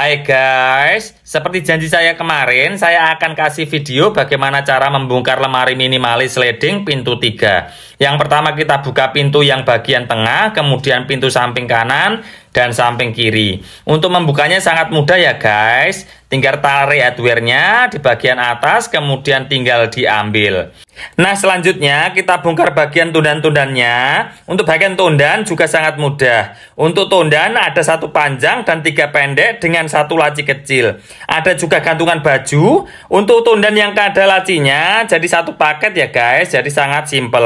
Hi guys, Seperti janji saya kemarin, saya akan kasih video bagaimana cara membongkar lemari minimalis sliding pintu 3. Yang pertama kita buka pintu yang bagian tengah, kemudian pintu samping kanan dan samping kiri. Untuk membukanya sangat mudah ya guys. Tinggal tarik hardware-nya di bagian atas, kemudian tinggal diambil. Nah selanjutnya kita bongkar bagian tundan-tundannya. Untuk bagian tundan juga sangat mudah. Untuk tundan ada satu panjang dan tiga pendek dengan satu laci kecil. Ada juga gantungan baju untuk tundan yang kada lacinya. Jadi satu paket ya guys. Jadi sangat simpel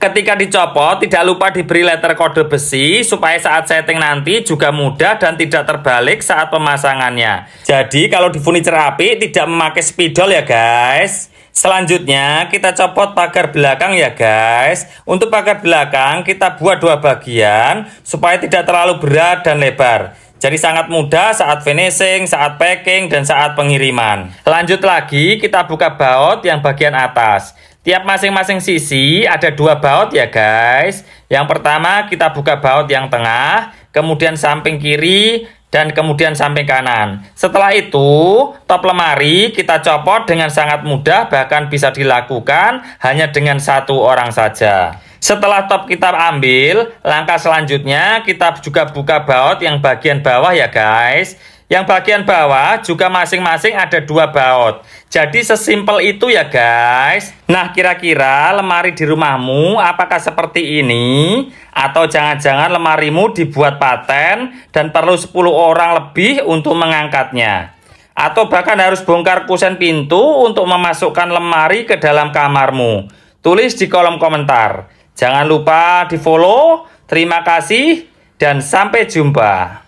Ketika dicopot, tidak lupa diberi letter kode besi supaya saat setting nanti juga mudah dan tidak terbalik saat pemasangannya. Jadi kalau di furniture api tidak memakai spidol ya guys. Selanjutnya kita copot pagar belakang ya guys. Untuk pagar belakang kita buat dua bagian supaya tidak terlalu berat dan lebar. Jadi sangat mudah saat finishing, saat packing, dan saat pengiriman. Lanjut lagi, kita buka baut yang bagian atas. Tiap masing-masing sisi ada dua baut ya guys. Yang pertama kita buka baut yang tengah, kemudian samping kiri, dan kemudian samping kanan. Setelah itu, top lemari kita copot dengan sangat mudah bahkan bisa dilakukan hanya dengan satu orang saja. Setelah top kita ambil, langkah selanjutnya kita juga buka baut yang bagian bawah ya guys. Yang bagian bawah juga masing-masing ada dua baut. Jadi sesimpel itu ya guys. Nah kira-kira lemari di rumahmu apakah seperti ini? Atau jangan-jangan lemarimu dibuat paten dan perlu 10 orang lebih untuk mengangkatnya? Atau bahkan harus bongkar kusen pintu untuk memasukkan lemari ke dalam kamarmu? Tulis di kolom komentar. Jangan lupa di follow. Terima kasih dan sampai jumpa.